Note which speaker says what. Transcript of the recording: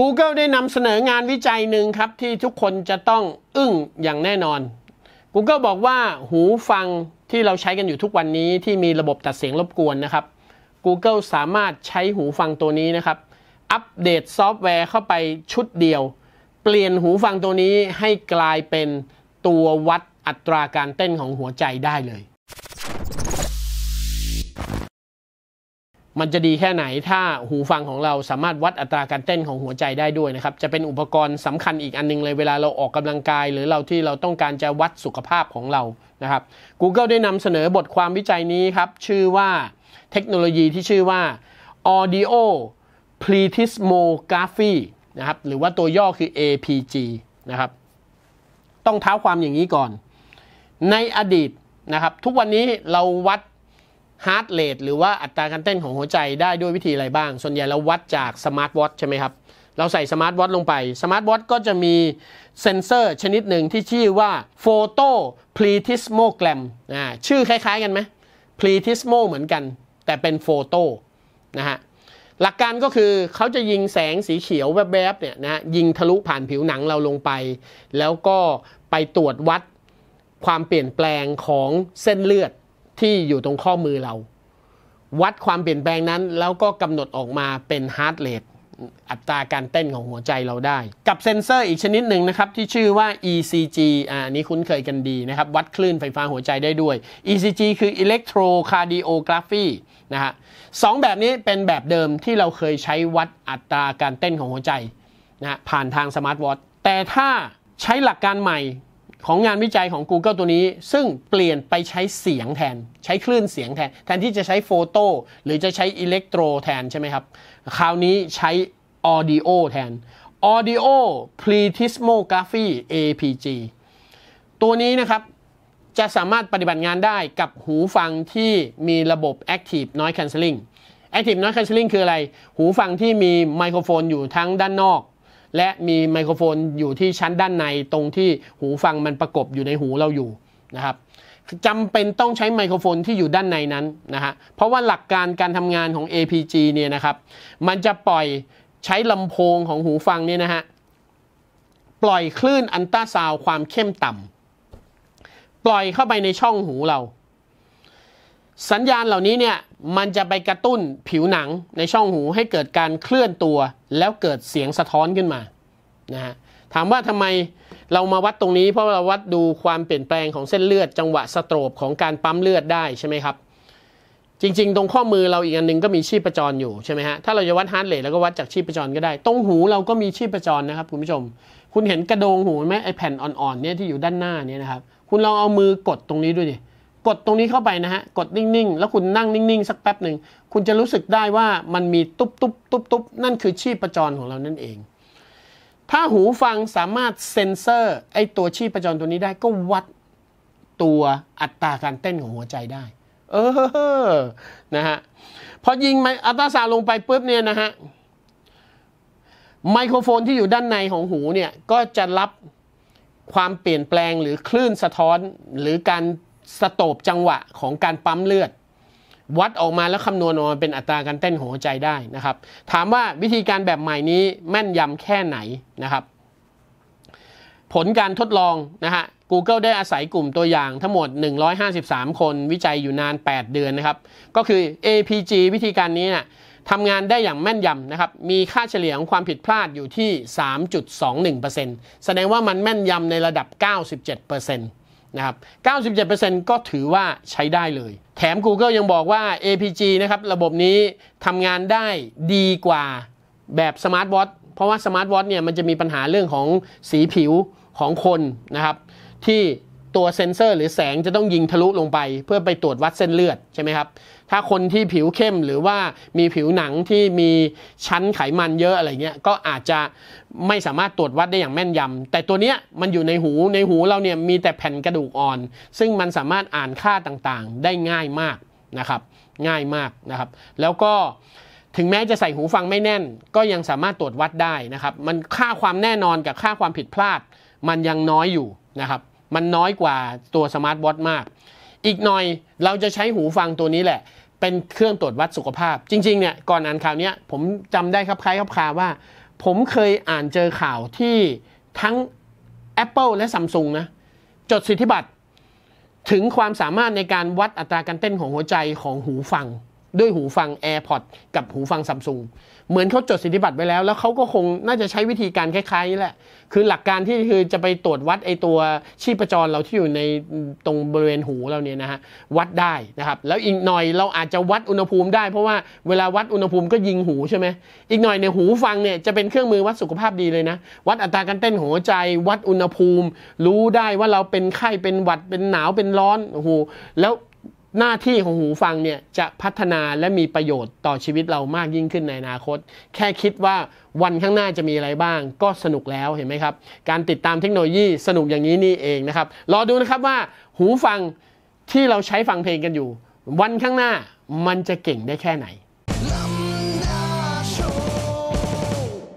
Speaker 1: Google ได้นำเสนองานวิจัยหนึ่งครับที่ทุกคนจะต้องอึ้งอย่างแน่นอน Google บอกว่าหูฟังที่เราใช้กันอยู่ทุกวันนี้ที่มีระบบตัดเสียงรบกวนนะครับ Google สามารถใช้หูฟังตัวนี้นะครับ อัปเดตซอฟต์แวร์เข้าไปชุดเดียว เปลี่ยนหูฟังตัวนี้ให้กลายเป็นตัววัดอัตราการเต้นของหัวใจได้เลยมันจะดีแค่ไหนถ้าหูฟังของเราสามารถวัดอัตราการเต้นของหัวใจได้ด้วยนะครับ จะเป็นอุปกรณ์สำคัญอีกอันนึงเลยเวลาเราออกกำลังกาย หรือเราที่เราต้องการจะวัดสุขภาพของเรานะครับ Google ได้นำเสนอบทความวิจัยนี้ครับ ชื่อว่าเทคโนโลยีที่ชื่อว่า audio plethysmography นะครับ หรือว่าตัวย่อคือ APG นะครับ ต้องเท้าความอย่างนี้ก่อน ในอดีตนะครับทุกวันนี้เราวัดฮาร์ดเรทหรือว่าอัตราการเต้นของหัวใจได้ด้วยวิธีอะไรบ้าง ส่วนใหญ่เราวัดจากสมาร์ทวอทใช่ไหมครับ เราใส่สมาร์ทวอทลงไป สมาร์ทวอทก็จะมีเซนเซอร์ชนิดหนึ่งที่ชื่อว่าโฟโตพลีทิสโมแกรมชื่อคล้ายๆกันไหมพลีทิสโมเหมือนกัน แต่เป็นโฟโตนะฮะ หลักการก็คือเขาจะยิงแสงสีเขียวแวบๆเนี่ยนะยิงทะลุผ่านผิวหนังเราลงไป แล้วก็ไปตรวจวัดความเปลี่ยนแปลงของเส้นเลือดที่อยู่ตรงข้อมือเรา วัดความเปลี่ยนแปลงนั้น แล้วก็กำหนดออกมาเป็นฮาร์ดเรทอัตราการเต้นของหัวใจเราได้ กับเซ็นเซอร์อีกชนิดหนึ่งนะครับ ที่ชื่อว่า ECG อันนี้คุ้นเคยกันดีนะครับ วัดคลื่นไฟฟ้าหัวใจได้ด้วย ECG คือ electrocardiography นะฮะสองแบบนี้เป็นแบบเดิมที่เราเคยใช้วัดอัตราการเต้นของหัวใจนะผ่านทางสมาร์ทวอทแต่ถ้าใช้หลักการใหม่ของงานวิจัยของ Google ตัวนี้ซึ่งเปลี่ยนไปใช้เสียงแทน ใช้คลื่นเสียงแทน แทนที่จะใช้โฟโต้หรือจะใช้อิเล็กโทรแทนใช่ไหมครับคราวนี้ใช้ออดิโอแทน Audio Plethysmography APG ตัวนี้นะครับ จะสามารถปฏิบัติงานได้กับหูฟังที่มีระบบ Active Noise Cancelling Active Noise Cancelling คืออะไรหูฟังที่มีไมโครโฟนอยู่ทั้งด้านนอกและมีไมโครโฟนอยู่ที่ชั้นด้านในตรงที่หูฟังมันประกบอยู่ในหูเราอยู่นะครับจำเป็นต้องใช้ไมโครโฟนที่อยู่ด้านในนั้นนะฮะเพราะว่าหลักการการทำงานของ APG เนี่ยนะครับมันจะปล่อยใช้ลำโพงของหูฟังเนี่ยนะฮะปล่อยคลื่นอันต้าซาวความเข้มต่ำปล่อยเข้าไปในช่องหูเราสัญญาณเหล่านี้เนี่ยมันจะไปกระตุ้นผิวหนัง ในช่องหูให้เกิดการเคลื่อนตัว แล้วเกิดเสียงสะท้อนขึ้นมานะฮะถามว่าทำไมเรามาวัดตรงนี้เพราะเราวัดดูความเปลี่ยนแปลงของเส้นเลือดจังหวะสโตรบของการปั๊มเลือดได้ใช่ไหมครับ จริง ๆ ตรงข้อมือเราอีกอันนึงก็มีชีพจรอยู่ใช่ไหมฮะถ้าเราจะวัดฮาร์ดเรทเราก็วัดจากชีพจรก็ได้ตรงหูเราก็มีชีพจรนะครับคุณผู้ชมคุณเห็นกระโดงหูไหมไอแผ่นอ่อนๆเนี่ยที่อยู่ด้านหน้านี่นะครับ คุณลองเอามือกดตรงนี้ด้วยดิกดตรงนี้เข้าไปนะฮะ กดนิ่งๆ แล้วคุณนั่งนิ่งๆ สักแป๊บหนึ่ง คุณจะรู้สึกได้ว่ามันมีตุ๊บตุ๊บตุ๊บตุ๊บนั่นคือชีพจรของเรานั่นเอง ถ้าหูฟังสามารถเซ็นเซอร์ ไอตัวชีพจรตัวนี้ได้ก็วัดตัวอัตราการเต้นของหัวใจได้ เออนะฮะ พอยิงมอัตราสาลงไปปุ๊บเนี่ยนะฮะ ไมโครโฟนที่อยู่ด้านในของหูเนี่ยก็จะรับความเปลี่ยนแปลง หรือคลื่นสะท้อนหรือการสโตบจังหวะของการปั๊มเลือด วัดออกมาแล้วคำนวณออกมาเป็นอัตราการเต้นหัวใจได้นะครับถามว่าวิธีการแบบใหม่นี้แม่นยำแค่ไหนนะครับ ผลการทดลองนะฮะ Google ได้อาศัยกลุ่มตัวอย่างทั้งหมด 153 คนวิจัยอยู่นาน 8 เดือนนะครับก็คือ APG วิธีการนี้น่ะทำงานได้อย่างแม่นยำนะครับมีค่าเฉลี่ยของความผิดพลาดอยู่ที่ 3.21%แสดงว่ามันแม่นยำในระดับ 97%นะครับ97%ก็ถือว่าใช้ได้เลย แถม Google ยังบอกว่า APG นะครับ ระบบนี้ทำงานได้ดีกว่าแบบสมาร์ทวอทเพราะว่าสมาร์ทวอทเนี่ยมันจะมีปัญหาเรื่องของสีผิวของคนนะครับที่ตัวเซนเซอร์หรือแสงจะต้องยิงทะลุลงไปเพื่อไปตรวจวัดเส้นเลือดใช่ไหมครับ ถ้าคนที่ผิวเข้มหรือว่ามีผิวหนังที่มีชั้นไขมันเยอะอะไรเงี้ย ก็อาจจะไม่สามารถตรวจวัดได้อย่างแม่นยำ แต่ตัวเนี้ยมันอยู่ในหูในหูเราเนี่ยมีแต่แผ่นกระดูกอ่อน ซึ่งมันสามารถอ่านค่าต่างๆ ได้ง่ายมากนะครับ ง่ายมากนะครับ แล้วก็ถึงแม้จะใส่หูฟังไม่แน่น ก็ยังสามารถตรวจวัดได้นะครับ มันค่าความแน่นอนกับค่าความผิดพลาด มันยังน้อยอยู่นะครับมันน้อยกว่าตัวสมาร์ทวอทมาก อีกหน่อยเราจะใช้หูฟังตัวนี้แหละ เป็นเครื่องตรวจวัดสุขภาพ จริงๆเนี่ยก่อนอ่านข่าวนี้ผมจำได้ครับคล้ายครับคาว่า ผมเคยอ่านเจอข่าวที่ทั้ง Apple และ Samsung นะ จดสิทธิบัตรถึงความสามารถในการวัดอัตราการเต้นของหัวใจของหูฟังด้วยหูฟัง AirPods กับหูฟังซัมซุงเหมือนเขาจดสิทธิบัตรไปแล้ว แล้วเขาก็คงน่าจะใช้วิธีการคล้ายๆนี้แหละ คือหลักการที่คือจะไปตรวจวัดไอตัวชีพจรเราที่อยู่ในตรงบริเวณหูเราเนี่ยนะฮะ วัดได้นะครับ แล้วอีกหน่อยเราอาจจะวัดอุณหภูมิได้เพราะว่าเวลาวัดอุณหภูมิก็ยิงหูใช่ไหม อีกหน่อยในหูฟังเนี่ยจะเป็นเครื่องมือวัดสุขภาพดีเลยนะ วัดอัตราการเต้นหัวใจ วัดอุณหภูมิ รู้ได้ว่าเราเป็นไข้ เป็นหวัด เป็นหนาว เป็นร้อน โอ้โห แล้วหน้าที่ของหูฟังเนี่ยจะพัฒนาและมีประโยชน์ต่อชีวิตเรามากยิ่งขึ้นในอนาคต แค่คิดว่าวันข้างหน้าจะมีอะไรบ้างก็สนุกแล้วเห็นไหมครับ การติดตามเทคโนโลยีสนุกอย่างนี้นี่เองนะครับรอดูนะครับว่าหูฟังที่เราใช้ฟังเพลงกันอยู่ วันข้างหน้ามันจะเก่งได้แค่ไหน